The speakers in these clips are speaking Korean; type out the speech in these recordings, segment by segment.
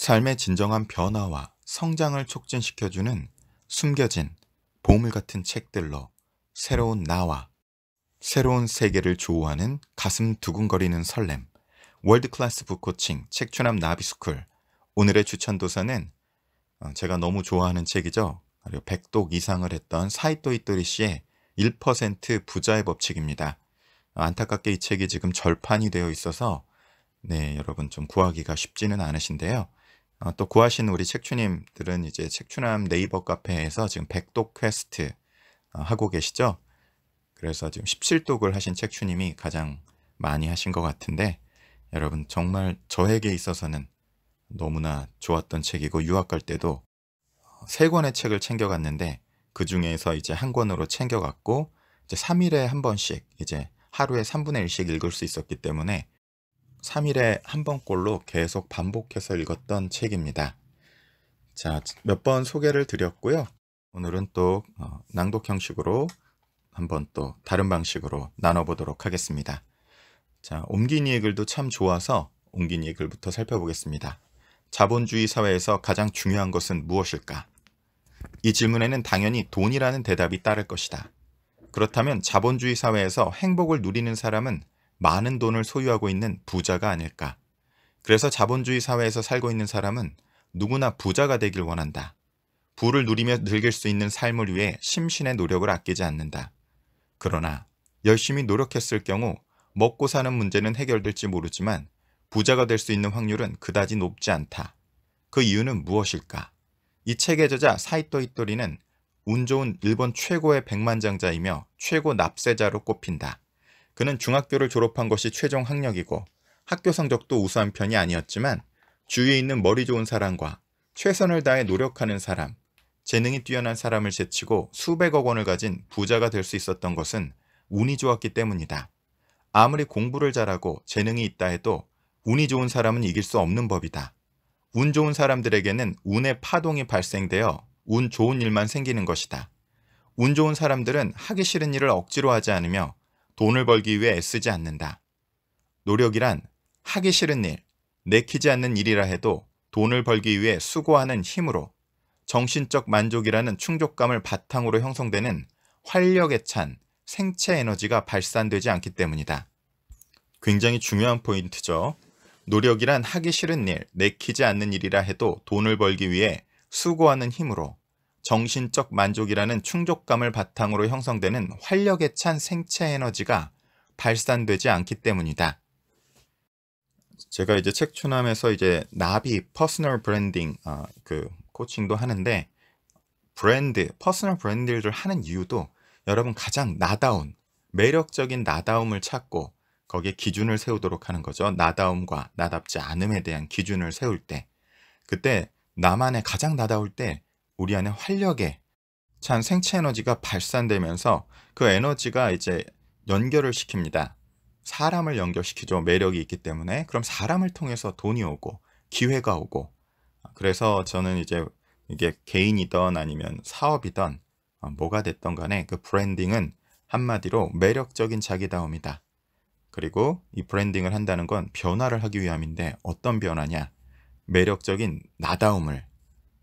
삶의 진정한 변화와 성장을 촉진시켜주는 숨겨진 보물 같은 책들로 새로운 나와 새로운 세계를 조우하는 가슴 두근거리는 설렘 월드클래스 북코칭 책추남 나비스쿨 오늘의 추천 도서는 어, 제가 너무 좋아하는 책이죠. 그리고 1독 이상을 했던 사이토이토리 씨의 1% 부자의 법칙입니다. 안타깝게 이 책이 지금 절판이 되어 있어서 네 여러분 좀 구하기가 쉽지는 않으신데요. 어, 또 구하신 우리 책추님들은 이제 책추남 네이버 카페에서 지금 백독 퀘스트 어, 하고 계시죠? 그래서 지금 17독을 하신 책추님이 가장 많이 하신 것 같은데 여러분 정말 저에게 있어서는 너무나 좋았던 책이고 유학 갈 때도 세 권의 책을 챙겨갔는데 그 중에서 이제 한 권으로 챙겨갔고 이제 3일에 한 번씩 이제 하루에 3분의 1씩 읽을 수 있었기 때문에 3일에 한 번꼴로 계속 반복해서 읽었던 책입니다. 자, 몇 번 소개를 드렸고요. 오늘은 또 어, 낭독 형식으로 한번 또 다른 방식으로 나눠보도록 하겠습니다. 자, 옮기니의 글도 참 좋아서 옮기니의 글부터 살펴보겠습니다. 자본주의 사회에서 가장 중요한 것은 무엇일까? 이 질문에는 당연히 돈이라는 대답이 따를 것이다. 그렇다면 자본주의 사회에서 행복을 누리는 사람은 많은 돈을 소유하고 있는 부자가 아닐까. 그래서 자본주의 사회에서 살고 있는 사람은 누구나 부자가 되길 원한다. 부를 누리며 늙길수 있는 삶을 위해 심신의 노력을 아끼지 않는다. 그러나 열심히 노력했을 경우 먹고 사는 문제는 해결될지 모르지만 부자가 될 수 있는 확률은 그다지 높지 않다. 그 이유는 무엇일까? 이 책의 저자 사이토 히토리는 운 좋은 일본 최고의 백만장자이며 최고 납세자로 꼽힌다. 그는 중학교를 졸업한 것이 최종 학력이고 학교 성적도 우수한 편이 아니었지만 주위에 있는 머리 좋은 사람과 최선을 다해 노력하는 사람, 재능이 뛰어난 사람을 제치고 수백억 원을 가진 부자가 될 수 있었던 것은 운이 좋았기 때문이다. 아무리 공부를 잘하고 재능이 있다 해도 운이 좋은 사람은 이길 수 없는 법이다. 운 좋은 사람들에게는 운의 파동이 발생되어 운 좋은 일만 생기는 것이다. 운 좋은 사람들은 하기 싫은 일을 억지로 하지 않으며 돈을 벌기 위해 애쓰지 않는다. 노력이란 하기 싫은 일, 내키지 않는 일이라 해도 돈을 벌기 위해 수고하는 힘으로 정신적 만족이라는 충족감을 바탕으로 형성되는 활력에 찬 생체 에너지가 발산되지 않기 때문이다. 굉장히 중요한 포인트죠. 노력이란 하기 싫은 일, 내키지 않는 일이라 해도 돈을 벌기 위해 수고하는 힘으로 정신적 만족이라는 충족감을 바탕으로 형성되는 활력에 찬 생체 에너지가 발산되지 않기 때문이다. 제가 이제 책추남에서 이제 나비, 퍼스널 브랜딩, 어, 그 코칭도 하는데 브랜드, 퍼스널 브랜딩을 하는 이유도 여러분 가장 나다운, 매력적인 나다움을 찾고 거기에 기준을 세우도록 하는 거죠. 나다움과 나답지 않음에 대한 기준을 세울 때 그때 나만의 가장 나다울 때 우리 안에 활력에 찬 생체 에너지가 발산되면서 그 에너지가 이제 연결을 시킵니다. 사람을 연결시키죠. 매력이 있기 때문에. 그럼 사람을 통해서 돈이 오고 기회가 오고. 그래서 저는 이제 이게 개인이든 아니면 사업이든 어, 뭐가 됐던 간에 그 브랜딩은 한마디로 매력적인 자기다움이다. 그리고 이 브랜딩을 한다는 건 변화를 하기 위함인데 어떤 변화냐? 매력적인 나다움을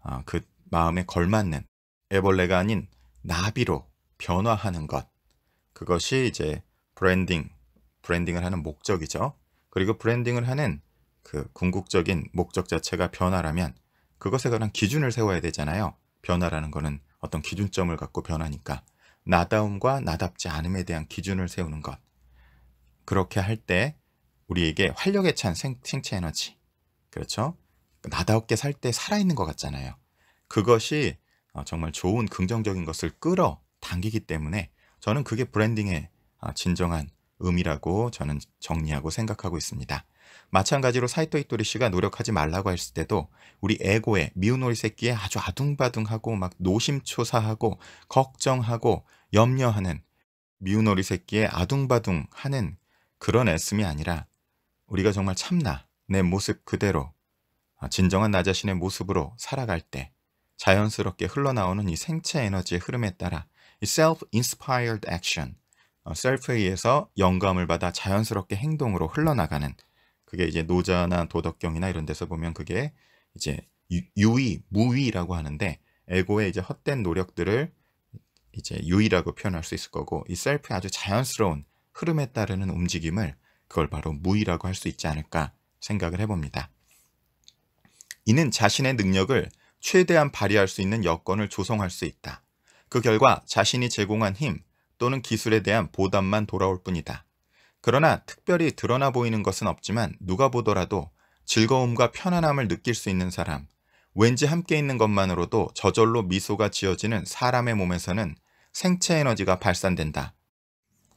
어, 그 마음에 걸맞는 애벌레가 아닌 나비로 변화하는 것. 그것이 이제 브랜딩, 브랜딩을 하는 목적이죠. 그리고 브랜딩을 하는 그 궁극적인 목적 자체가 변화라면 그것에 관한 기준을 세워야 되잖아요. 변화라는 거는 어떤 기준점을 갖고 변하니까 나다움과 나답지 않음에 대한 기준을 세우는 것. 그렇게 할 때 우리에게 활력에 찬 생, 생체 에너지. 그렇죠? 나답게 다살때 살아있는 것 같잖아요. 그것이 어, 정말 좋은 긍정적인 것을 끌어 당기기 때문에 저는 그게 브랜딩의 어, 진정한 의미라고 저는 정리하고 생각하고 있습니다. 마찬가지로 사이토 이토리 씨가 노력하지 말라고 했을 때도 우리 에고의 미운 오리 새끼에 아주 아둥바둥하고 막 노심초사하고 걱정하고 염려하는 미운 오리 새끼에 아둥바둥하는 그런 애씀이 아니라 우리가 정말 참나 내 모습 그대로 어, 진정한 나 자신의 모습으로 살아갈 때 자연스럽게 흘러나오는 이 생체 에너지의 흐름에 따라 이 self-inspired action, 어, s 셀프에 의해서 영감을 받아 자연스럽게 행동으로 흘러나가는 그게 이제 노자나 도덕경이나 이런 데서 보면 그게 이제 유의, 무의라고 하는데 에고의 이제 헛된 노력들을 이제 유의라고 표현할 수 있을 거고 이 셀프의 아주 자연스러운 흐름에 따르는 움직임을 그걸 바로 무의라고 할 수 있지 않을까 생각을 해봅니다. 이는 자신의 능력을 최대한 발휘할 수 있는 여건을 조성할 수 있다. 그 결과 자신이 제공한 힘 또는 기술에 대한 보답만 돌아올 뿐이다. 그러나 특별히 드러나 보이는 것은 없지만 누가 보더라도 즐거움과 편안함을 느낄 수 있는 사람, 왠지 함께 있는 것만으로도 저절로 미소가 지어지는 사람의 몸에서는 생체 에너지가 발산된다.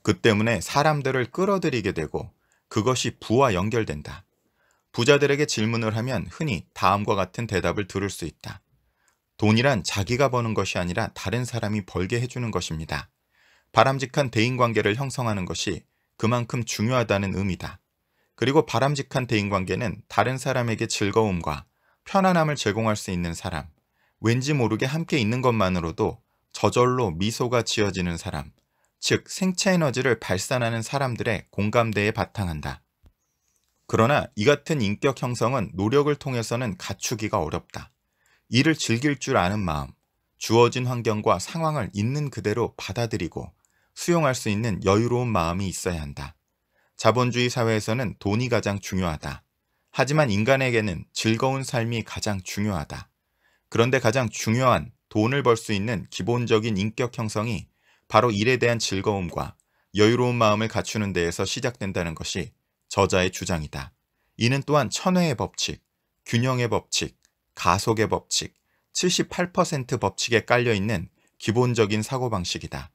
그 때문에 사람들을 끌어들이게 되고 그것이 부와 연결된다. 부자들에게 질문을 하면 흔히 다음과 같은 대답을 들을 수 있다. 돈이란 자기가 버는 것이 아니라 다른 사람이 벌게 해주는 것입니다. 바람직한 대인관계를 형성하는 것이 그만큼 중요하다는 의미다. 그리고 바람직한 대인관계는 다른 사람에게 즐거움과 편안함을 제공할 수 있는 사람, 왠지 모르게 함께 있는 것만으로도 저절로 미소가 지어지는 사람, 즉 생체 에너지를 발산하는 사람들의 공감대에 바탕한다. 그러나 이 같은 인격 형성은 노력을 통해서는 갖추기가 어렵다. 일을 즐길 줄 아는 마음, 주어진 환경과 상황을 있는 그대로 받아들이고 수용할 수 있는 여유로운 마음이 있어야 한다. 자본주의 사회에서는 돈이 가장 중요하다. 하지만 인간에게는 즐거운 삶이 가장 중요하다. 그런데 가장 중요한 돈을 벌 수 있는 기본적인 인격 형성이 바로 일에 대한 즐거움과 여유로운 마음을 갖추는 데에서 시작된다는 것이 저자의 주장이다. 이는 또한 천회의 법칙, 균형의 법칙, 가속의 법칙, 78% 법칙에 깔려있는 기본적인 사고방식이다.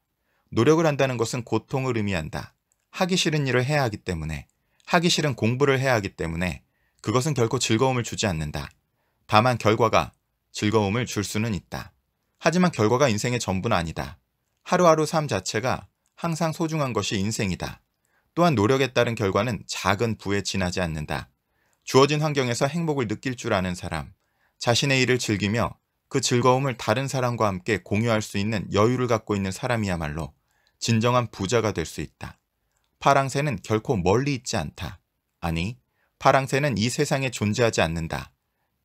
노력을 한다는 것은 고통을 의미한다. 하기 싫은 일을 해야 하기 때문에, 하기 싫은 공부를 해야 하기 때문에 그것은 결코 즐거움을 주지 않는다. 다만 결과가 즐거움을 줄 수는 있다. 하지만 결과가 인생의 전부는 아니다. 하루하루 삶 자체가 항상 소중한 것이 인생이다. 또한 노력에 따른 결과는 작은 부에 지나지 않는다. 주어진 환경에서 행복을 느낄 줄 아는 사람, 자신의 일을 즐기며 그 즐거움을 다른 사람과 함께 공유할 수 있는 여유를 갖고 있는 사람이야말로 진정한 부자가 될 수 있다. 파랑새는 결코 멀리 있지 않다. 아니, 파랑새는 이 세상에 존재하지 않는다.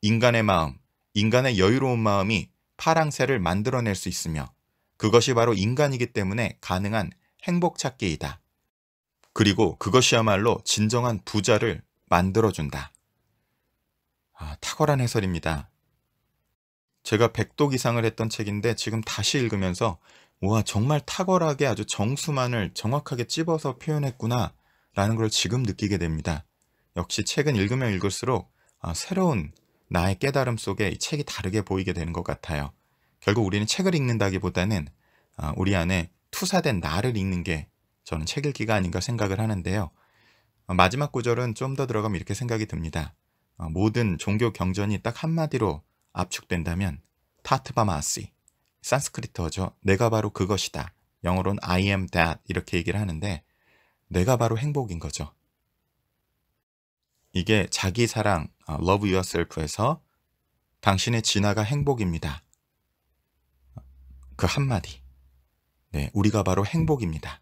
인간의 마음, 인간의 여유로운 마음이 파랑새를 만들어낼 수 있으며 그것이 바로 인간이기 때문에 가능한 행복 찾기이다. 그리고 그것이야말로 진정한 부자를 만들어준다. 아, 탁월한 해설입니다. 제가 100독 이상을 했던 책인데 지금 다시 읽으면서 와 정말 탁월하게 아주 정수만을 정확하게 찝어서 표현했구나 라는 걸 지금 느끼게 됩니다. 역시 책은 읽으면 읽을수록 아, 새로운 나의 깨달음 속에 이 책이 다르게 보이게 되는 것 같아요. 결국 우리는 책을 읽는다기보다는 아, 우리 안에 투사된 나를 읽는 게 저는 책 읽기가 아닌가 생각을 하는데요. 어, 마지막 구절은 좀 더 들어가면 이렇게 생각이 듭니다. 어, 모든 종교 경전이 딱 한마디로 압축된다면 타트바마시, 산스크리트어죠. 내가 바로 그것이다. 영어로는 I am that 이렇게 얘기를 하는데 내가 바로 행복인 거죠. 이게 자기 사랑, 어, love yourself에서 당신의 진화가 행복입니다. 그 한마디. 네, 우리가 바로 행복입니다.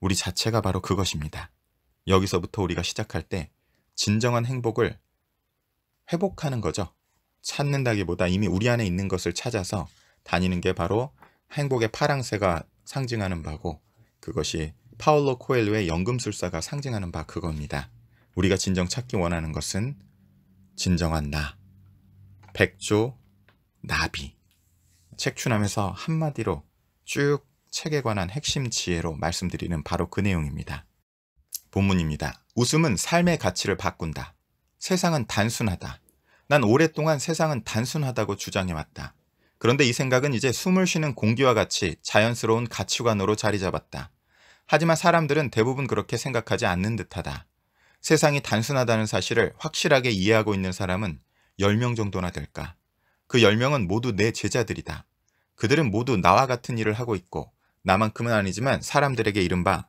우리 자체가 바로 그것입니다. 여기서부터 우리가 시작할 때 진정한 행복을 회복하는 거죠. 찾는다기보다 이미 우리 안에 있는 것을 찾아서 다니는 게 바로 행복의 파랑새가 상징하는 바고 그것이 파울로 코엘로의 연금술사가 상징하는 바 그겁니다. 우리가 진정 찾기 원하는 것은 진정한 나, 백조, 나비. 책추남에서 한마디로 쭉 책에 관한 핵심 지혜로 말씀드리는 바로 그 내용입니다. 본문입니다. 웃음은 삶의 가치를 바꾼다. 세상은 단순하다. 난 오랫동안 세상은 단순하다고 주장해왔다. 그런데 이 생각은 이제 숨을 쉬는 공기와 같이 자연스러운 가치관으로 자리 잡았다. 하지만 사람들은 대부분 그렇게 생각하지 않는 듯하다. 세상이 단순하다는 사실을 확실하게 이해하고 있는 사람은 10명 정도나 될까. 그 10명은 모두 내 제자들이다. 그들은 모두 나와 같은 일을 하고 있고 나만큼은 아니지만 사람들에게 이른바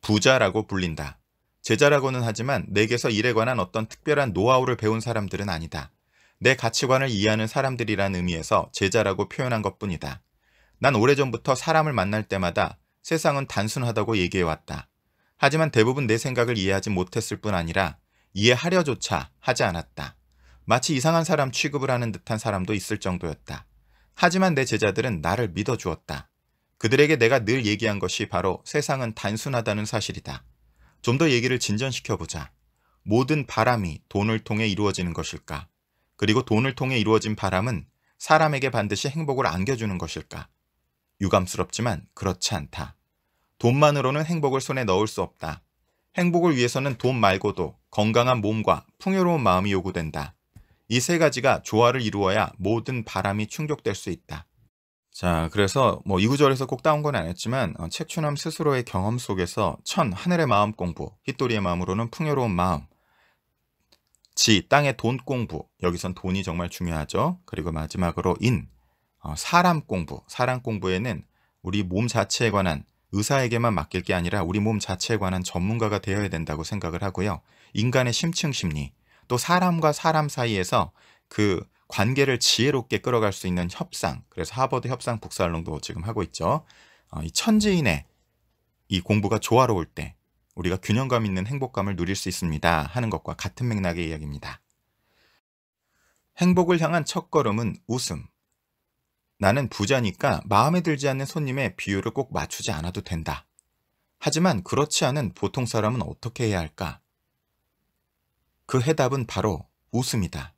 부자라고 불린다. 제자라고는 하지만 내게서 일에 관한 어떤 특별한 노하우를 배운 사람들은 아니다. 내 가치관을 이해하는 사람들이란 의미에서 제자라고 표현한 것뿐이다. 난 오래전부터 사람을 만날 때마다 세상은 단순하다고 얘기해왔다. 하지만 대부분 내 생각을 이해하지 못했을 뿐 아니라 이해하려조차 하지 않았다. 마치 이상한 사람 취급을 하는 듯한 사람도 있을 정도였다. 하지만 내 제자들은 나를 믿어주었다. 그들에게 내가 늘 얘기한 것이 바로 세상은 단순하다는 사실이다. 좀 더 얘기를 진전시켜보자. 모든 바람이 돈을 통해 이루어지는 것일까? 그리고 돈을 통해 이루어진 바람은 사람에게 반드시 행복을 안겨주는 것일까? 유감스럽지만 그렇지 않다. 돈만으로는 행복을 손에 넣을 수 없다. 행복을 위해서는 돈 말고도 건강한 몸과 풍요로운 마음이 요구된다. 이 세 가지가 조화를 이루어야 모든 바람이 충족될 수 있다. 자, 그래서 뭐 이 구절에서 꼭 따온 건 아니었지만 어, 책춘남 스스로의 경험 속에서 천 하늘의 마음 공부, 히토리의 마음으로는 풍요로운 마음, 지 땅의 돈 공부, 여기선 돈이 정말 중요하죠. 그리고 마지막으로 인 어, 사람 공부, 사람 공부에는 우리 몸 자체에 관한 의사에게만 맡길 게 아니라 우리 몸 자체에 관한 전문가가 되어야 된다고 생각을 하고요. 인간의 심층 심리, 또 사람과 사람 사이에서 그 관계를 지혜롭게 끌어갈 수 있는 협상, 그래서 하버드 협상 북사활동도 지금 하고 있죠. 어, 이 천지인의 이 공부가 조화로울 때 우리가 균형감 있는 행복감을 누릴 수 있습니다 하는 것과 같은 맥락의 이야기입니다. 행복을 향한 첫걸음은 웃음. 나는 부자니까 마음에 들지 않는 손님의 비율을 꼭 맞추지 않아도 된다. 하지만 그렇지 않은 보통 사람은 어떻게 해야 할까? 그 해답은 바로 웃음이다.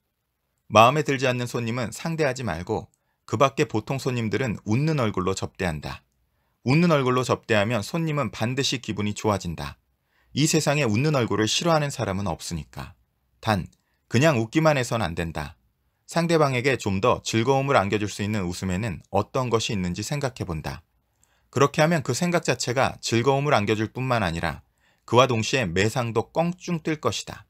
마음에 들지 않는 손님은 상대하지 말고 그 밖에 보통 손님들은 웃는 얼굴로 접대한다. 웃는 얼굴로 접대하면 손님은 반드시 기분이 좋아진다. 이 세상에 웃는 얼굴을 싫어하는 사람은 없으니까. 단, 그냥 웃기만 해선 안 된다. 상대방에게 좀 더 즐거움을 안겨줄 수 있는 웃음에는 어떤 것이 있는지 생각해 본다. 그렇게 하면 그 생각 자체가 즐거움을 안겨줄 뿐만 아니라 그와 동시에 매상도 껑충 뜰 것이다.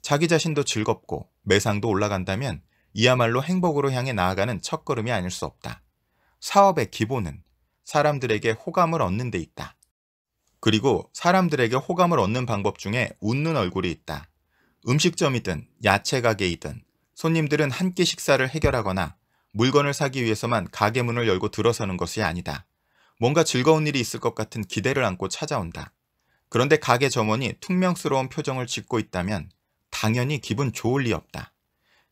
자기 자신도 즐겁고 매상도 올라간다면 이야말로 행복으로 향해 나아가는 첫걸음이 아닐 수 없다. 사업의 기본은 사람들에게 호감을 얻는 데 있다. 그리고 사람들에게 호감을 얻는 방법 중에 웃는 얼굴이 있다. 음식점이든 야채 가게이든 손님들은 한 끼 식사를 해결하거나 물건을 사기 위해서만 가게 문을 열고 들어서는 것이 아니다. 뭔가 즐거운 일이 있을 것 같은 기대를 안고 찾아온다. 그런데 가게 점원이 퉁명스러운 표정을 짓고 있다면 당연히 기분 좋을 리 없다.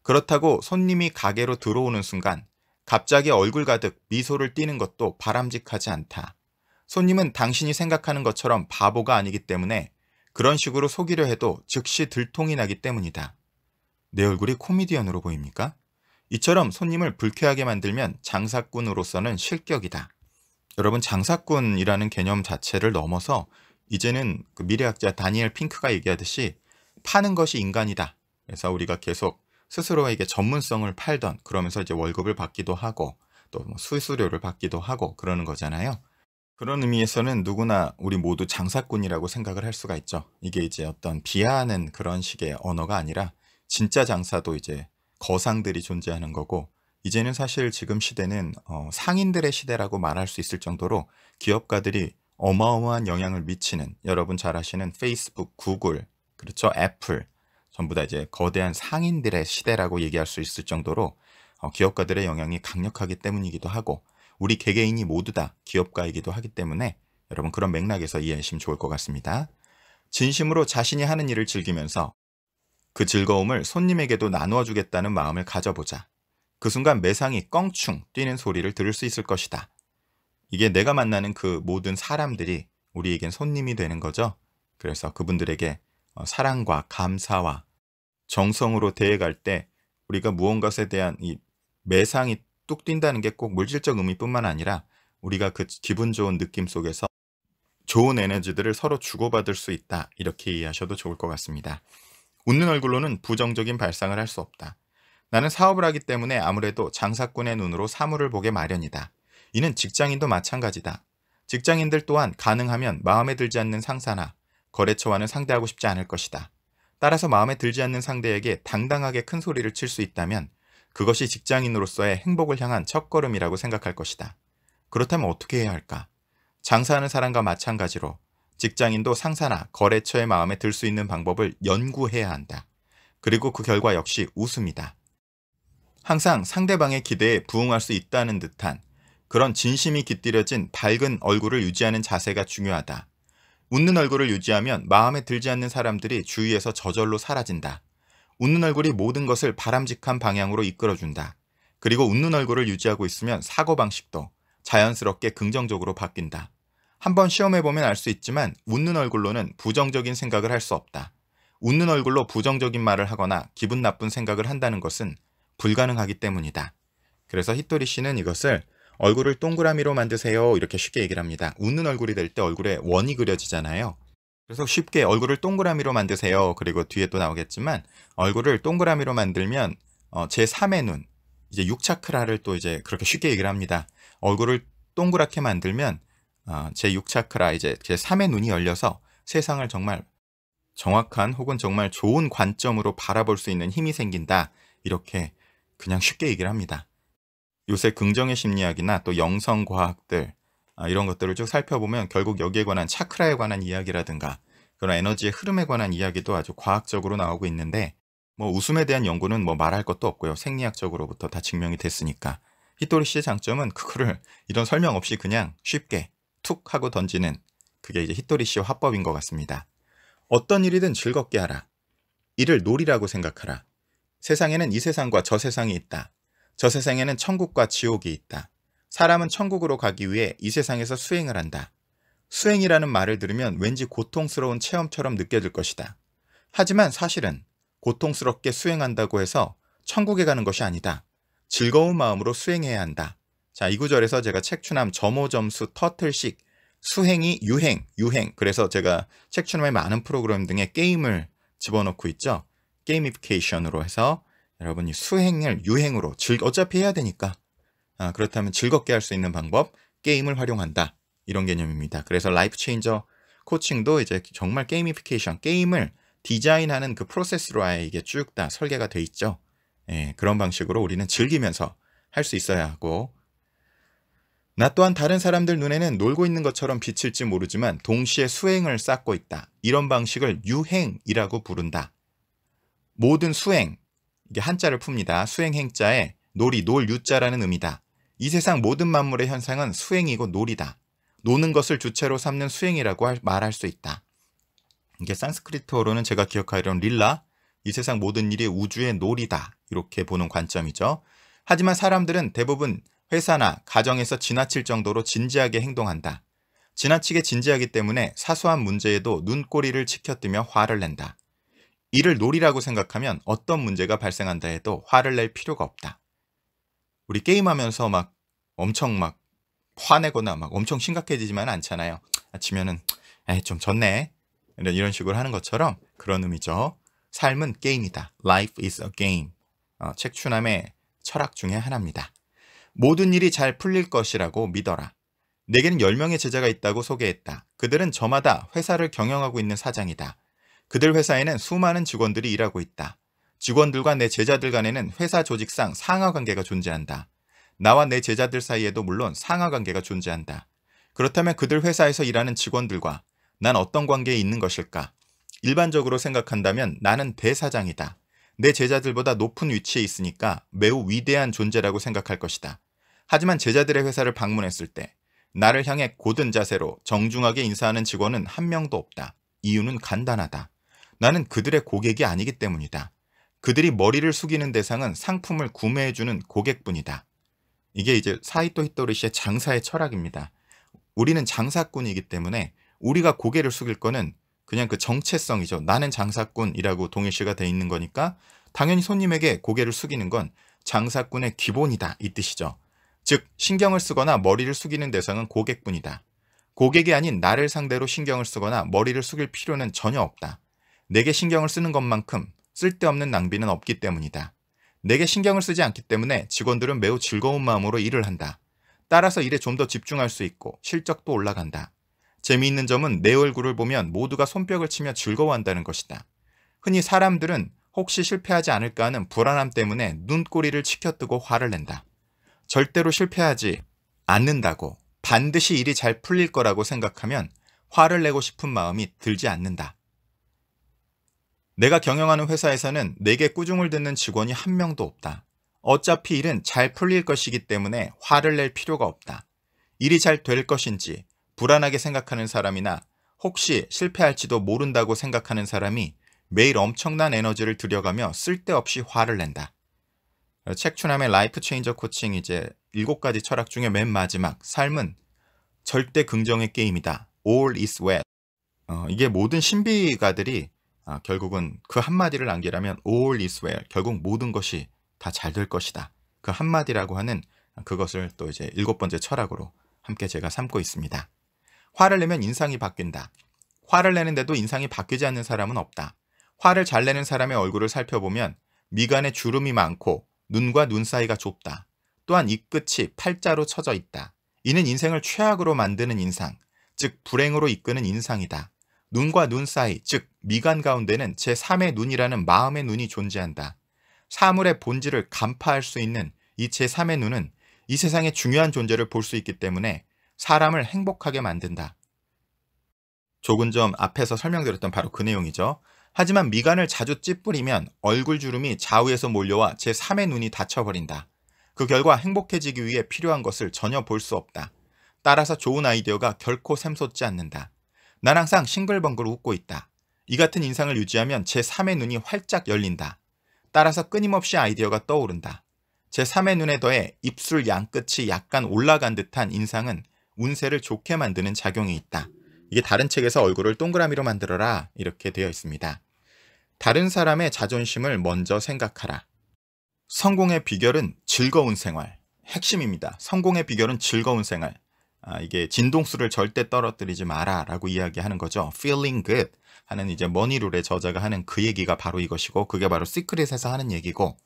그렇다고 손님이 가게로 들어오는 순간 갑자기 얼굴 가득 미소를 띠는 것도 바람직하지 않다. 손님은 당신이 생각하는 것처럼 바보가 아니기 때문에 그런 식으로 속이려 해도 즉시 들통이 나기 때문이다. 내 얼굴이 코미디언으로 보입니까? 이처럼 손님을 불쾌하게 만들면 장사꾼으로서는 실격이다. 여러분 장사꾼이라는 개념 자체를 넘어서 이제는 그 미래학자 다니엘 핑크가 얘기하듯이 파는 것이 인간이다. 그래서 우리가 계속 스스로에게 전문성을 팔던 그러면서 이제 월급을 받기도 하고 또 뭐 수수료를 받기도 하고 그러는 거잖아요. 그런 의미에서는 누구나 우리 모두 장사꾼이라고 생각을 할 수가 있죠. 이게 이제 어떤 비하하는 그런 식의 언어가 아니라 진짜 장사도 이제 거상들이 존재하는 거고 이제는 사실 지금 시대는 어, 상인들의 시대라고 말할 수 있을 정도로 기업가들이 어마어마한 영향을 미치는 여러분 잘 아시는 페이스북, 구글, 그렇죠. 애플. 전부 다 이제 거대한 상인들의 시대라고 얘기할 수 있을 정도로 어, 기업가들의 영향이 강력하기 때문이기도 하고 우리 개개인이 모두 다 기업가이기도 하기 때문에 여러분 그런 맥락에서 이해하시면 좋을 것 같습니다. 진심으로 자신이 하는 일을 즐기면서 그 즐거움을 손님에게도 나누어 주겠다는 마음을 가져보자. 그 순간 매상이 껑충 뛰는 소리를 들을 수 있을 것이다. 이게 내가 만나는 그 모든 사람들이 우리에겐 손님이 되는 거죠. 그래서 그분들에게 어, 사랑과 감사와 정성으로 대해갈 때 우리가 무언가에 대한 이 매상이 뚝 뛴다는 게 꼭 물질적 의미뿐만 아니라 우리가 그 기분 좋은 느낌 속에서 좋은 에너지들을 서로 주고받을 수 있다. 이렇게 이해하셔도 좋을 것 같습니다. 웃는 얼굴로는 부정적인 발상을 할 수 없다. 나는 사업을 하기 때문에 아무래도 장사꾼의 눈으로 사물을 보게 마련이다. 이는 직장인도 마찬가지다. 직장인들 또한 가능하면 마음에 들지 않는 상사나 거래처와는 상대하고 싶지 않을 것이다. 따라서 마음에 들지 않는 상대에게 당당하게 큰 소리를 칠 수 있다면 그것이 직장인으로서의 행복을 향한 첫걸음이라고 생각할 것이다. 그렇다면 어떻게 해야 할까? 장사하는 사람과 마찬가지로 직장인도 상사나 거래처의 마음에 들 수 있는 방법을 연구해야 한다. 그리고 그 결과 역시 웃음이다. 항상 상대방의 기대에 부응할 수 있다는 듯한 그런 진심이 깃들여진 밝은 얼굴을 유지하는 자세가 중요하다. 웃는 얼굴을 유지하면 마음에 들지 않는 사람들이 주위에서 저절로 사라진다. 웃는 얼굴이 모든 것을 바람직한 방향으로 이끌어준다. 그리고 웃는 얼굴을 유지하고 있으면 사고방식도 자연스럽게 긍정적으로 바뀐다. 한번 시험해보면 알 수 있지만 웃는 얼굴로는 부정적인 생각을 할 수 없다. 웃는 얼굴로 부정적인 말을 하거나 기분 나쁜 생각을 한다는 것은 불가능하기 때문이다. 그래서 히토리 씨는 이것을 얼굴을 동그라미로 만드세요. 이렇게 쉽게 얘기를 합니다. 웃는 얼굴이 될 때 얼굴에 원이 그려지잖아요. 그래서 쉽게 얼굴을 동그라미로 만드세요. 그리고 뒤에 또 나오겠지만 얼굴을 동그라미로 만들면 어, 제3의 눈, 이제 6차크라를또 이제 그렇게 쉽게 얘기를 합니다. 얼굴을 동그랗게 만들면 어, 제6차크라 이제 제3의 눈이 열려서 세상을 정말 정확한 혹은 정말 좋은 관점으로 바라볼 수 있는 힘이 생긴다. 이렇게 그냥 쉽게 얘기를 합니다. 요새 긍정의 심리학이나 또 영성과학들 아, 이런 것들을 쭉 살펴보면 결국 여기에 관한 차크라에 관한 이야기라든가 그런 에너지의 흐름에 관한 이야기도 아주 과학적으로 나오고 있는데 뭐 웃음에 대한 연구는 뭐 말할 것도 없고요. 생리학적으로부터 다 증명이 됐으니까. 히토리 씨의 장점은 그거를 이런 설명 없이 그냥 쉽게 툭 하고 던지는 그게 이제 히토리 씨의 화법인 것 같습니다. 어떤 일이든 즐겁게 하라. 이를 놀이라고 생각하라. 세상에는 이 세상과 저 세상이 있다. 저 세상에는 천국과 지옥이 있다. 사람은 천국으로 가기 위해 이 세상에서 수행을 한다. 수행이라는 말을 들으면 왠지 고통스러운 체험처럼 느껴질 것이다. 하지만 사실은 고통스럽게 수행한다고 해서 천국에 가는 것이 아니다. 즐거운 마음으로 수행해야 한다. 자, 이 구절에서 제가 책추남 점호점수 터틀식 수행이 유행, 유행. 그래서 제가 책추남의 많은 프로그램 등의 게임을 집어넣고 있죠. 게이미피케이션으로 해서 여러분이 수행을 유행으로 즐, 어차피 해야 되니까 아, 그렇다면 즐겁게 할 수 있는 방법 게임을 활용한다 이런 개념입니다. 그래서 라이프 체인저 코칭도 이제 정말 게이미피케이션 게임을 디자인하는 그 프로세스로 아예 이게 쭉 다 설계가 돼 있죠. 예, 그런 방식으로 우리는 즐기면서 할 수 있어야 하고 나 또한 다른 사람들 눈에는 놀고 있는 것처럼 비칠지 모르지만 동시에 수행을 쌓고 있다. 이런 방식을 유행이라고 부른다. 모든 수행, 이게 한자를 풉니다. 수행 행자에 놀이 놀 유자라는 의미다. 이 세상 모든 만물의 현상은 수행이고 놀이다. 노는 것을 주체로 삼는 수행이라고 말할 수 있다. 이게 산스크리트어로는 제가 기억하려는 릴라, 이 세상 모든 일이 우주의 놀이다. 이렇게 보는 관점이죠. 하지만 사람들은 대부분 회사나 가정에서 지나칠 정도로 진지하게 행동한다. 지나치게 진지하기 때문에 사소한 문제에도 눈꼬리를 치켜뜨며 화를 낸다. 이를 놀이라고 생각하면 어떤 문제가 발생한다 해도 화를 낼 필요가 없다. 우리 게임하면서 막 엄청 막 화내거나 막 엄청 심각해지지만 않잖아요. 아침에는 에이 좀 졌네 이런, 이런 식으로 하는 것처럼 그런 의미죠. 삶은 게임이다. Life is a game. 어, 책추남의 철학 중의 하나입니다. 모든 일이 잘 풀릴 것이라고 믿어라. 내게는 10명의 제자가 있다고 소개했다. 그들은 저마다 회사를 경영하고 있는 사장이다. 그들 회사에는 수많은 직원들이 일하고 있다. 직원들과 내 제자들 간에는 회사 조직상 상하 관계가 존재한다. 나와 내 제자들 사이에도 물론 상하 관계가 존재한다. 그렇다면 그들 회사에서 일하는 직원들과 난 어떤 관계에 있는 것일까? 일반적으로 생각한다면 나는 대사장이다. 내 제자들보다 높은 위치에 있으니까 매우 위대한 존재라고 생각할 것이다. 하지만 제자들의 회사를 방문했을 때 나를 향해 고든 자세로 정중하게 인사하는 직원은 한 명도 없다. 이유는 간단하다. 나는 그들의 고객이 아니기 때문이다. 그들이 머리를 숙이는 대상은 상품을 구매해주는 고객뿐이다. 이게 이제 사이토 히토리 시의 장사의 철학입니다. 우리는 장사꾼이기 때문에 우리가 고개를 숙일 거는 그냥 그 정체성이죠. 나는 장사꾼이라고 동일시가 돼 있는 거니까 당연히 손님에게 고개를 숙이는 건 장사꾼의 기본이다 이 뜻이죠. 즉 신경을 쓰거나 머리를 숙이는 대상은 고객뿐이다. 고객이 아닌 나를 상대로 신경을 쓰거나 머리를 숙일 필요는 전혀 없다. 내게 신경을 쓰는 것만큼 쓸데없는 낭비는 없기 때문이다. 내게 신경을 쓰지 않기 때문에 직원들은 매우 즐거운 마음으로 일을 한다. 따라서 일에 좀 더 집중할 수 있고 실적도 올라간다. 재미있는 점은 내 얼굴을 보면 모두가 손뼉을 치며 즐거워한다는 것이다. 흔히 사람들은 혹시 실패하지 않을까 하는 불안함 때문에 눈꼬리를 치켜뜨고 화를 낸다. 절대로 실패하지 않는다고 반드시 일이 잘 풀릴 거라고 생각하면 화를 내고 싶은 마음이 들지 않는다. 내가 경영하는 회사에서는 내게 꾸중을 듣는 직원이 한 명도 없다. 어차피 일은 잘 풀릴 것이기 때문에 화를 낼 필요가 없다. 일이 잘 될 것인지 불안하게 생각하는 사람이나 혹시 실패할지도 모른다고 생각하는 사람이 매일 엄청난 에너지를 들여가며 쓸데없이 화를 낸다. 책추남의 라이프 체인저 코칭 이제 7가지 철학 중에 맨 마지막 삶은 절대 긍정의 게임이다. All is well. 어, 이게 모든 신비가들이 아, 결국은 그 한마디를 남기라면 all is well 결국 모든 것이 다 잘 될 것이다. 그 한마디라고 하는 그것을 또 이제 일곱 번째 철학으로 함께 제가 삼고 있습니다. 화를 내면 인상이 바뀐다. 화를 내는데도 인상이 바뀌지 않는 사람은 없다. 화를 잘 내는 사람의 얼굴을 살펴보면 미간에 주름이 많고 눈과 눈 사이가 좁다. 또한 입끝이 팔자로 처져 있다. 이는 인생을 최악으로 만드는 인상, 즉 불행으로 이끄는 인상이다. 눈과 눈 사이, 즉 미간 가운데는 제3의 눈이라는 마음의 눈이 존재한다. 사물의 본질을 간파할 수 있는 이 제3의 눈은 이 세상의 중요한 존재를 볼 수 있기 때문에 사람을 행복하게 만든다. 조금 전 앞에서 설명드렸던 바로 그 내용이죠. 하지만 미간을 자주 찌푸리면 얼굴 주름이 좌우에서 몰려와 제3의 눈이 닫혀버린다. 그 결과 행복해지기 위해 필요한 것을 전혀 볼 수 없다. 따라서 좋은 아이디어가 결코 샘솟지 않는다. 난 항상 싱글벙글 웃고 있다. 이 같은 인상을 유지하면 제3의 눈이 활짝 열린다. 따라서 끊임없이 아이디어가 떠오른다. 제3의 눈에 더해 입술 양끝이 약간 올라간 듯한 인상은 운세를 좋게 만드는 작용이 있다. 이게 다른 책에서 얼굴을 동그라미로 만들어라 이렇게 되어 있습니다. 다른 사람의 자존심을 먼저 생각하라. 성공의 비결은 즐거운 생활. 핵심입니다. 성공의 비결은 즐거운 생활. 아, 이게 진동수를 절대 떨어뜨리지 마라라고 이야기하는 거죠. Feeling good 하는 이제 머니룰의 저자가 하는 그 얘기가 바로 이것이고 그게 바로 시크릿에서 하는 얘기고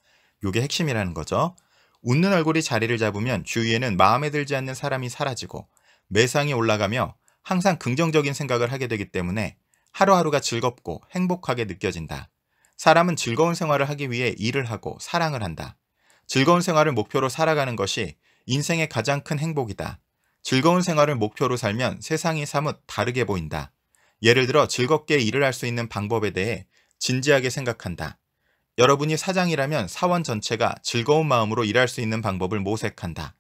요게 핵심이라는 거죠. 웃는 얼굴이 자리를 잡으면 주위에는 마음에 들지 않는 사람이 사라지고 매상이 올라가며 항상 긍정적인 생각을 하게 되기 때문에 하루하루가 즐겁고 행복하게 느껴진다. 사람은 즐거운 생활을 하기 위해 일을 하고 사랑을 한다. 즐거운 생활을 목표로 살아가는 것이 인생의 가장 큰 행복이다. 즐거운 생활을 목표로 살면 세상이 사뭇 다르게 보인다. 예를 들어 즐겁게 일을 할 수 있는 방법에 대해 진지하게 생각한다. 여러분이 사장이라면 사원 전체가 즐거운 마음으로 일할 수 있는 방법을 모색한다.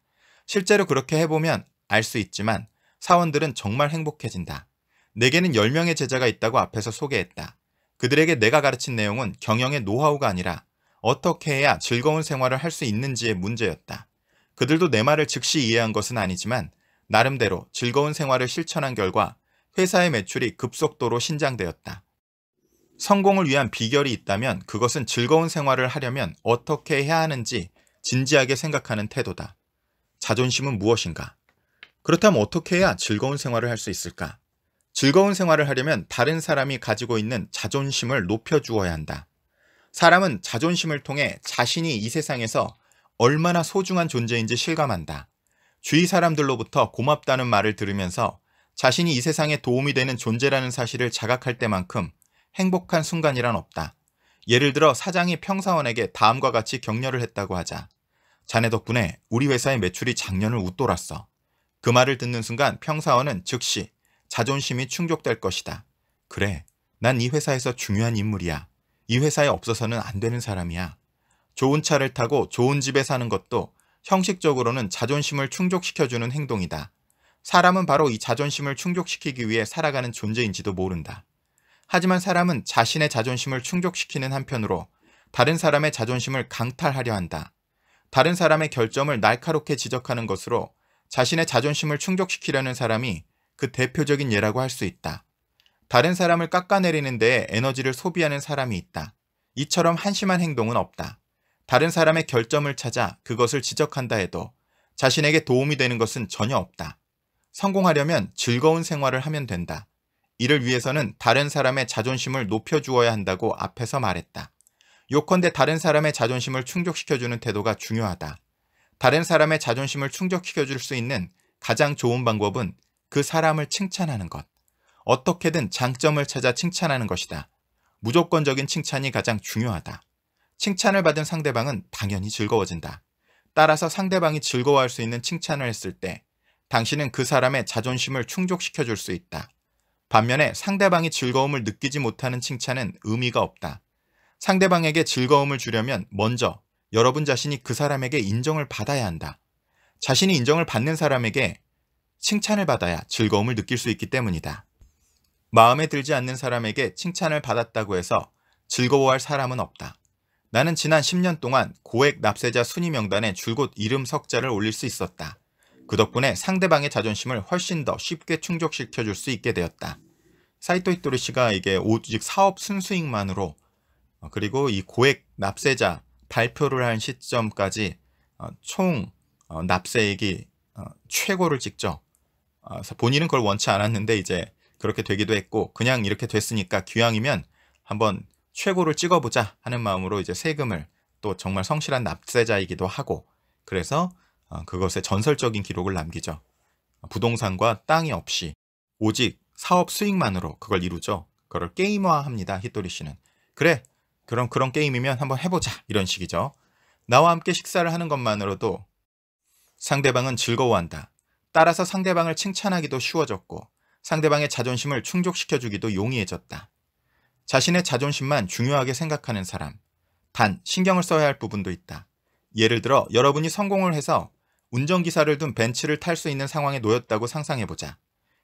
실제로 그렇게 해보면 알 수 있지만 사원들은 정말 행복해진다. 내게는 10명의 제자가 있다고 앞에서 소개했다. 그들에게 내가 가르친 내용은 경영의 노하우가 아니라 어떻게 해야 즐거운 생활을 할 수 있는지의 문제였다. 그들도 내 말을 즉시 이해한 것은 아니지만 나름대로 즐거운 생활을 실천한 결과 회사의 매출이 급속도로 신장되었다. 성공을 위한 비결이 있다면 그것은 즐거운 생활을 하려면 어떻게 해야 하는지 진지하게 생각하는 태도다. 자존심은 무엇인가? 그렇다면 어떻게 해야 즐거운 생활을 할 수 있을까? 즐거운 생활을 하려면 다른 사람이 가지고 있는 자존심을 높여주어야 한다. 사람은 자존심을 통해 자신이 이 세상에서 얼마나 소중한 존재인지 실감한다. 주위 사람들로부터 고맙다는 말을 들으면서 자신이 이 세상에 도움이 되는 존재라는 사실을 자각할 때만큼 행복한 순간이란 없다. 예를 들어 사장이 평사원에게 다음과 같이 격려를 했다고 하자. 자네 덕분에 우리 회사의 매출이 작년을 웃돌았어. 그 말을 듣는 순간 평사원은 즉시 자존심이 충족될 것이다. 그래, 난 이 회사에서 중요한 인물이야. 이 회사에 없어서는 안 되는 사람이야. 좋은 차를 타고 좋은 집에 사는 것도 형식적으로는 자존심을 충족시켜주는 행동이다. 사람은 바로 이 자존심을 충족시키기 위해 살아가는 존재인지도 모른다. 하지만 사람은 자신의 자존심을 충족시키는 한편으로 다른 사람의 자존심을 강탈하려 한다. 다른 사람의 결점을 날카롭게 지적하는 것으로 자신의 자존심을 충족시키려는 사람이 그 대표적인 예라고 할 수 있다. 다른 사람을 깎아내리는 데에 에너지를 소비하는 사람이 있다. 이처럼 한심한 행동은 없다. 다른 사람의 결점을 찾아 그것을 지적한다 해도 자신에게 도움이 되는 것은 전혀 없다. 성공하려면 즐거운 생활을 하면 된다. 이를 위해서는 다른 사람의 자존심을 높여주어야 한다고 앞에서 말했다. 요컨대 다른 사람의 자존심을 충족시켜주는 태도가 중요하다. 다른 사람의 자존심을 충족시켜줄 수 있는 가장 좋은 방법은 그 사람을 칭찬하는 것. 어떻게든 장점을 찾아 칭찬하는 것이다. 무조건적인 칭찬이 가장 중요하다. 칭찬을 받은 상대방은 당연히 즐거워진다. 따라서 상대방이 즐거워할 수 있는 칭찬을 했을 때 당신은 그 사람의 자존심을 충족시켜 줄 수 있다. 반면에 상대방이 즐거움을 느끼지 못하는 칭찬은 의미가 없다. 상대방에게 즐거움을 주려면 먼저 여러분 자신이 그 사람에게 인정을 받아야 한다. 자신이 인정을 받는 사람에게 칭찬을 받아야 즐거움을 느낄 수 있기 때문이다. 마음에 들지 않는 사람에게 칭찬을 받았다고 해서 즐거워할 사람은 없다. 나는 지난 10년 동안 고액 납세자 순위 명단에 줄곧 이름 석자를 올릴 수 있었다. 그 덕분에 상대방의 자존심을 훨씬 더 쉽게 충족시켜 줄 수 있게 되었다. 사이토 히토리 씨가 이게 오직 사업 순수익만으로 어, 그리고 이 고액 납세자 발표를 한 시점까지 어, 총 어, 납세액이 최고를 찍죠. 본인은 그걸 원치 않았는데 이제 그렇게 되기도 했고 그냥 이렇게 됐으니까 귀왕이면 한번 최고를 찍어보자 하는 마음으로 이제 세금을 또 정말 성실한 납세자이기도 하고 그래서 어, 그것의 전설적인 기록을 남기죠. 부동산과 땅이 없이 오직 사업 수익만으로 그걸 이루죠. 그걸 게임화합니다. 히토리 씨는. 그래 그럼 그런 게임이면 한번 해보자 이런 식이죠. 나와 함께 식사를 하는 것만으로도 상대방은 즐거워한다. 따라서 상대방을 칭찬하기도 쉬워졌고 상대방의 자존심을 충족시켜주기도 용이해졌다. 자신의 자존심만 중요하게 생각하는 사람. 단, 신경을 써야 할 부분도 있다. 예를 들어 여러분이 성공을 해서 운전기사를 둔 벤츠를 탈 수 있는 상황에 놓였다고 상상해보자.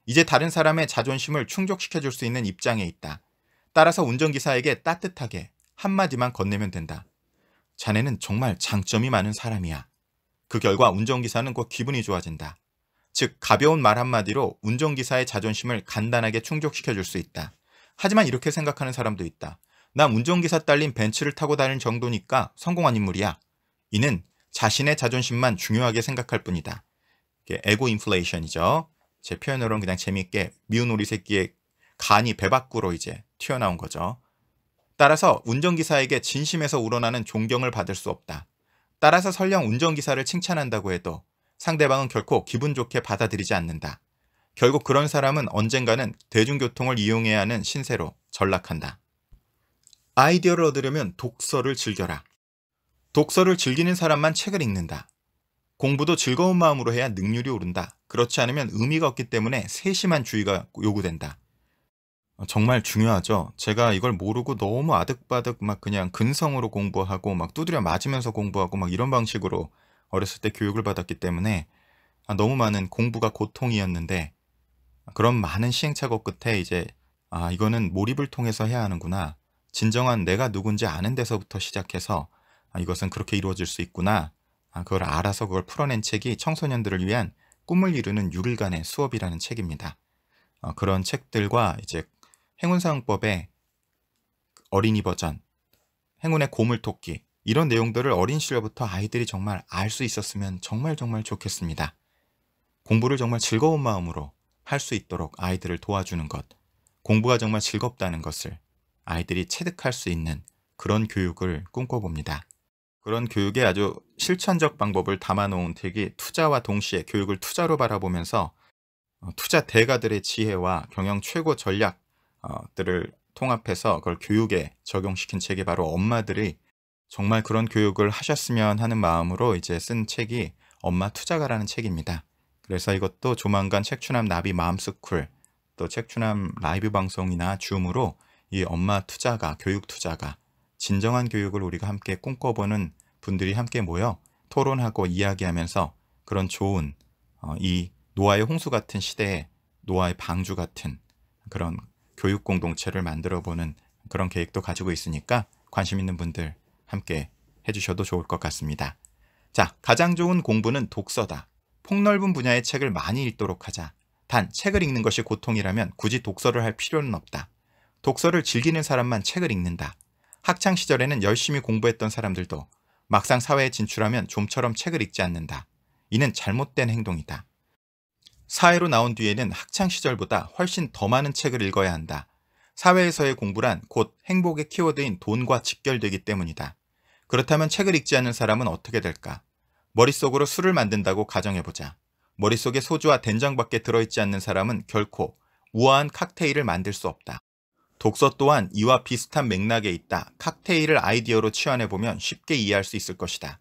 이제 다른 사람의 자존심을 충족시켜줄 수 있는 입장에 있다. 따라서 운전기사에게 따뜻하게 한마디만 건네면 된다. 자네는 정말 장점이 많은 사람이야. 그 결과 운전기사는 곧 기분이 좋아진다. 즉 가벼운 말 한마디로 운전기사의 자존심을 간단하게 충족시켜줄 수 있다. 하지만 이렇게 생각하는 사람도 있다. 난 운전기사 딸린 벤츠를 타고 다니는 정도니까 성공한 인물이야. 이는 자신의 자존심만 중요하게 생각할 뿐이다. 에고 인플레이션이죠. 제 표현으로는 그냥 재미있게 미운 우리 새끼의 간이 배 밖으로 이제 튀어나온 거죠. 따라서 운전기사에게 진심에서 우러나는 존경을 받을 수 없다. 따라서 설령 운전기사를 칭찬한다고 해도 상대방은 결코 기분 좋게 받아들이지 않는다. 결국 그런 사람은 언젠가는 대중교통을 이용해야 하는 신세로 전락한다. 아이디어를 얻으려면 독서를 즐겨라. 독서를 즐기는 사람만 책을 읽는다. 공부도 즐거운 마음으로 해야 능률이 오른다. 그렇지 않으면 의미가 없기 때문에 세심한 주의가 요구된다. 어, 정말 중요하죠. 제가 이걸 모르고 너무 아득바득 막 그냥 근성으로 공부하고 막 두드려 맞으면서 공부하고 막 이런 방식으로 어렸을 때 교육을 받았기 때문에 아, 너무 많은 공부가 고통이었는데 그런 많은 시행착오 끝에 이제 아 이거는 몰입을 통해서 해야 하는구나. 진정한 내가 누군지 아는 데서부터 시작해서 아, 이것은 그렇게 이루어질 수 있구나. 아, 그걸 알아서 그걸 풀어낸 책이 청소년들을 위한 꿈을 이루는 6일간의 수업이라는 책입니다. 아, 그런 책들과 이제 행운사항법의 어린이 버전, 행운의 고물토끼 이런 내용들을 어린 시절부터 아이들이 정말 알 수 있었으면 정말 정말 좋겠습니다. 공부를 정말 즐거운 마음으로 할수 있도록 아이들을 도와주는 것, 공부가 정말 즐겁다는 것을 아이들이 체득할 수 있는 그런 교육을 꿈꿔봅니다. 그런 교육의 아주 실천적 방법을 담아놓은 책이 투자와 동시에 교육을 투자로 바라보면서 어, 투자 대가들의 지혜와 경영 최고 전략들을 통합해서 그걸 교육에 적용시킨 책이 바로 엄마들이 정말 그런 교육을 하셨으면 하는 마음으로 이제 쓴 책이 엄마 투자가라는 책입니다. 그래서 이것도 조만간 책추남 나비 마음스쿨 또 책추남 라이브 방송이나 줌으로 이 엄마 투자가 교육 투자가 진정한 교육을 우리가 함께 꿈꿔보는 분들이 함께 모여 토론하고 이야기하면서 그런 좋은 어, 이 노아의 홍수 같은 시대에 노아의 방주 같은 그런 교육 공동체를 만들어보는 그런 계획도 가지고 있으니까 관심 있는 분들 함께 해주셔도 좋을 것 같습니다. 자, 가장 좋은 공부는 독서다. 폭넓은 분야의 책을 많이 읽도록 하자. 단, 책을 읽는 것이 고통이라면 굳이 독서를 할 필요는 없다. 독서를 즐기는 사람만 책을 읽는다. 학창 시절에는 열심히 공부했던 사람들도 막상 사회에 진출하면 좀처럼 책을 읽지 않는다. 이는 잘못된 행동이다. 사회로 나온 뒤에는 학창 시절보다 훨씬 더 많은 책을 읽어야 한다. 사회에서의 공부란 곧 행복의 키워드인 돈과 직결되기 때문이다. 그렇다면 책을 읽지 않는 사람은 어떻게 될까? 머릿속으로 술을 만든다고 가정해보자. 머릿속에 소주와 된장밖에 들어있지 않는 사람은 결코 우아한 칵테일을 만들 수 없다. 독서 또한 이와 비슷한 맥락에 있다. 칵테일을 아이디어로 치환해보면 쉽게 이해할 수 있을 것이다.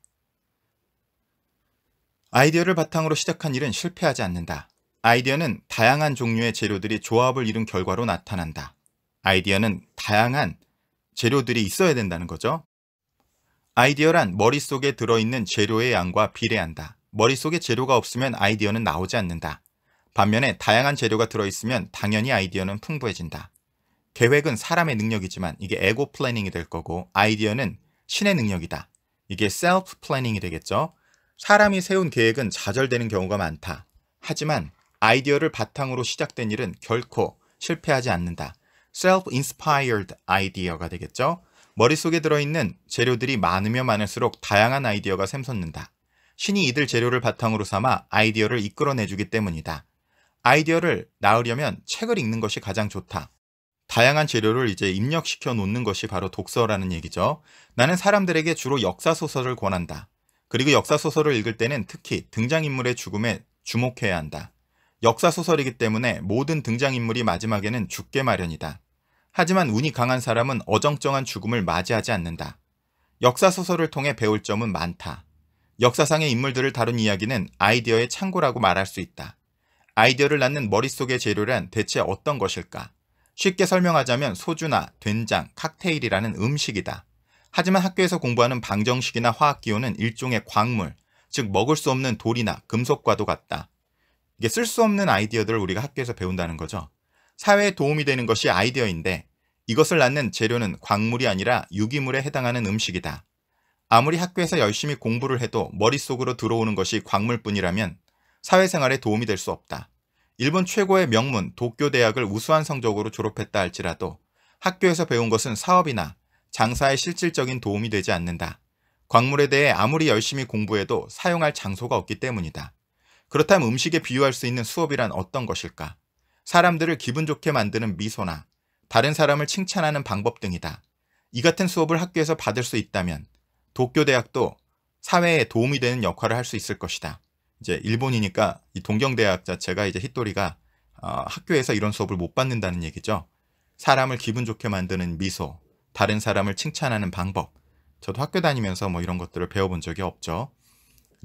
아이디어를 바탕으로 시작한 일은 실패하지 않는다. 아이디어는 다양한 종류의 재료들이 조합을 이룬 결과로 나타난다. 아이디어는 다양한 재료들이 있어야 된다는 거죠. 아이디어란 머릿속에 들어있는 재료의 양과 비례한다. 머릿속에 재료가 없으면 아이디어는 나오지 않는다. 반면에 다양한 재료가 들어있으면 당연히 아이디어는 풍부해진다. 계획은 사람의 능력이지만 이게 에고 플래닝이 될 거고 아이디어는 신의 능력이다. 이게 셀프 플래닝이 되겠죠. 사람이 세운 계획은 좌절되는 경우가 많다. 하지만 아이디어를 바탕으로 시작된 일은 결코 실패하지 않는다. self-inspired i d e a 가 되겠죠. 머릿속에 들어있는 재료들이 많으면 많을수록 다양한 아이디어가 샘솟는다. 신이 이들 재료를 바탕으로 삼아 아이디어를 이끌어내주기 때문이다. 아이디어를 낳으려면 책을 읽는 것이 가장 좋다. 다양한 재료를 이제 입력시켜 놓는 것이 바로 독서라는 얘기죠. 나는 사람들에게 주로 역사소설을 권한다. 그리고 역사소설을 읽을 때는 특히 등장인물의 죽음에 주목해야 한다. 역사소설이기 때문에 모든 등장인물이 마지막에는 죽게 마련이다. 하지만 운이 강한 사람은 어정쩡한 죽음을 맞이하지 않는다. 역사 소설을 통해 배울 점은 많다. 역사상의 인물들을 다룬 이야기는 아이디어의 창고라고 말할 수 있다. 아이디어를 낳는 머릿속의 재료란 대체 어떤 것일까? 쉽게 설명하자면 소주나 된장, 칵테일이라는 음식이다. 하지만 학교에서 공부하는 방정식이나 화학기호는 일종의 광물, 즉 먹을 수 없는 돌이나 금속과도 같다. 이게 쓸 수 없는 아이디어들을 우리가 학교에서 배운다는 거죠. 사회에 도움이 되는 것이 아이디어인데 이것을 낳는 재료는 광물이 아니라 유기물에 해당하는 음식이다. 아무리 학교에서 열심히 공부를 해도 머릿속으로 들어오는 것이 광물뿐이라면 사회생활에 도움이 될 수 없다. 일본 최고의 명문 도쿄대학을 우수한 성적으로 졸업했다 할지라도 학교에서 배운 것은 사업이나 장사에 실질적인 도움이 되지 않는다. 광물에 대해 아무리 열심히 공부해도 사용할 장소가 없기 때문이다. 그렇다면 음식에 비유할 수 있는 수업이란 어떤 것일까? 사람들을 기분 좋게 만드는 미소나 다른 사람을 칭찬하는 방법 등이다. 이 같은 수업을 학교에서 받을 수 있다면 도쿄대학도 사회에 도움이 되는 역할을 할 수 있을 것이다. 이제 일본이니까 이 동경대학 자체가 이제 히토리가 어, 학교에서 이런 수업을 못 받는다는 얘기죠. 사람을 기분 좋게 만드는 미소, 다른 사람을 칭찬하는 방법. 저도 학교 다니면서 뭐 이런 것들을 배워본 적이 없죠.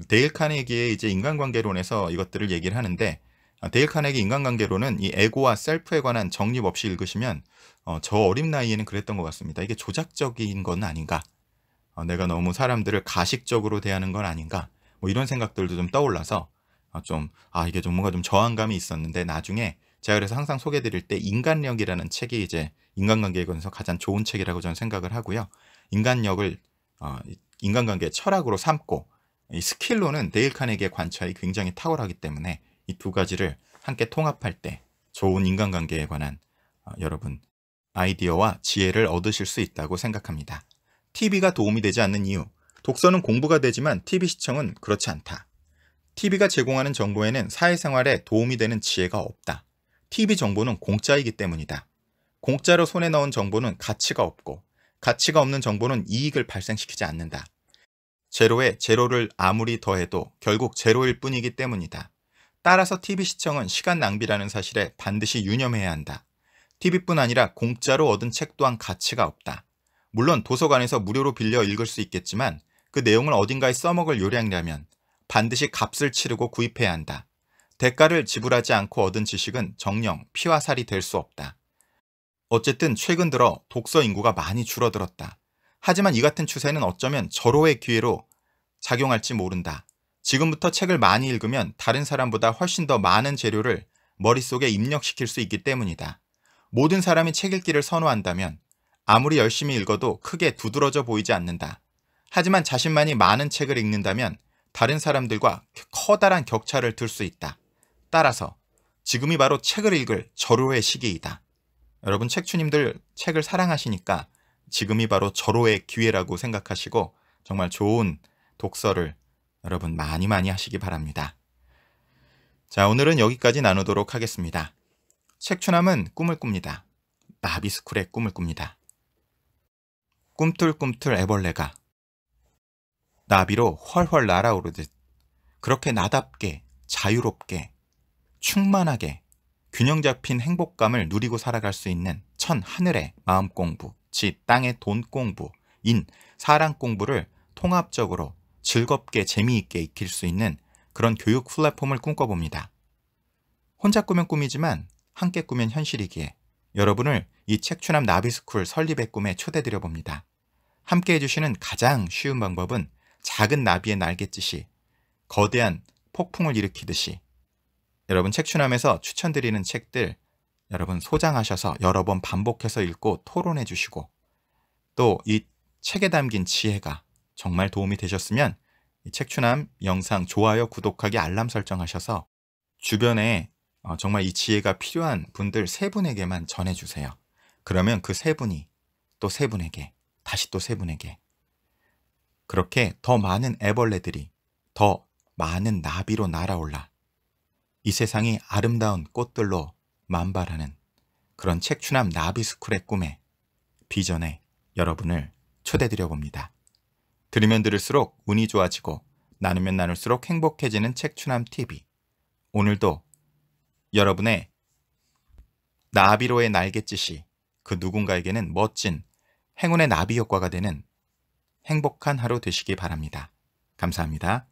데일 카네기의 이제 인간관계론에서 이것들을 얘기를 하는데 아, 데일 카네기 인간관계로는 이 에고와 셀프에 관한 정립 없이 읽으시면 어, 저 어린 나이에는 그랬던 것 같습니다. 이게 조작적인 건 아닌가? 어, 내가 너무 사람들을 가식적으로 대하는 건 아닌가? 뭐 이런 생각들도 좀 떠올라서 어, 좀, 아, 이게 좀 뭔가 좀 저항감이 있었는데 나중에 제가 그래서 항상 소개드릴 때 인간력이라는 책이 이제 인간관계에 관해서 가장 좋은 책이라고 저는 생각을 하고요. 인간력을 어, 인간관계 철학으로 삼고 이 스킬로는 데일 카네기의 관찰이 굉장히 탁월하기 때문에 이두 가지를 함께 통합할 때 좋은 인간관계에 관한 어, 여러분 아이디어와 지혜를 얻으실 수 있다고 생각합니다. TV가 도움이 되지 않는 이유 독서는 공부가 되지만 TV 시청은 그렇지 않다. TV가 제공하는 정보에는 사회생활에 도움이 되는 지혜가 없다. TV 정보는 공짜이기 때문이다. 공짜로 손에 넣은 정보는 가치가 없고 가치가 없는 정보는 이익을 발생시키지 않는다. 제로에 제로를 아무리 더해도 결국 제로일 뿐이기 때문이다. 따라서 TV 시청은 시간 낭비라는 사실에 반드시 유념해야 한다. TV뿐 아니라 공짜로 얻은 책 또한 가치가 없다. 물론 도서관에서 무료로 빌려 읽을 수 있겠지만 그 내용을 어딘가에 써먹을 요량이라면 반드시 값을 치르고 구입해야 한다. 대가를 지불하지 않고 얻은 지식은 정령 피와 살이 될 수 없다. 어쨌든 최근 들어 독서 인구가 많이 줄어들었다. 하지만 이 같은 추세는 어쩌면 절호의 기회로 작용할지 모른다. 지금부터 책을 많이 읽으면 다른 사람보다 훨씬 더 많은 재료를 머릿속에 입력시킬 수 있기 때문이다. 모든 사람이 책 읽기를 선호한다면 아무리 열심히 읽어도 크게 두드러져 보이지 않는다. 하지만 자신만이 많은 책을 읽는다면 다른 사람들과 커다란 격차를 둘 수 있다. 따라서 지금이 바로 책을 읽을 절호의 시기이다. 여러분 책주님들 책을 사랑하시니까 지금이 바로 절호의 기회라고 생각하시고 정말 좋은 독서를 여러분 많이 많이 하시기 바랍니다. 자, 오늘은 여기까지 나누도록 하겠습니다. 책추남은 꿈을 꿉니다. 나비스쿨의 꿈을 꿉니다. 꿈틀꿈틀 애벌레가 나비로 훨훨 날아오르듯 그렇게 나답게 자유롭게 충만하게 균형 잡힌 행복감을 누리고 살아갈 수 있는 천 하늘의 마음 공부, 지 땅의 돈 공부, 인 사랑 공부를 통합적으로 즐겁게 재미있게 익힐 수 있는 그런 교육 플랫폼을 꿈꿔봅니다. 혼자 꾸면 꿈이지만 함께 꾸면 현실이기에 여러분을 이 책추남 나비스쿨 설립의 꿈에 초대드려 봅니다. 함께 해주시는 가장 쉬운 방법은 작은 나비의 날갯짓이 거대한 폭풍을 일으키듯이 여러분 책추남에서 추천드리는 책들 여러분 소장하셔서 여러 번 반복해서 읽고 토론해 주시고 또 이 책에 담긴 지혜가 정말 도움이 되셨으면 책추남 영상 좋아요, 구독하기, 알람 설정하셔서 주변에 어, 정말 이 지혜가 필요한 분들 세 분에게만 전해주세요. 그러면 그 세 분이 또 세 분에게, 다시 또 세 분에게 그렇게 더 많은 애벌레들이 더 많은 나비로 날아올라 이 세상이 아름다운 꽃들로 만발하는 그런 책추남 나비스쿨의 꿈에 비전에 여러분을 초대드려 봅니다. 들으면 들을수록 운이 좋아지고 나누면 나눌수록 행복해지는 책추남 TV. 오늘도 여러분의 나비로의 날갯짓이 그 누군가에게는 멋진 행운의 나비 효과가 되는 행복한 하루 되시기 바랍니다. 감사합니다.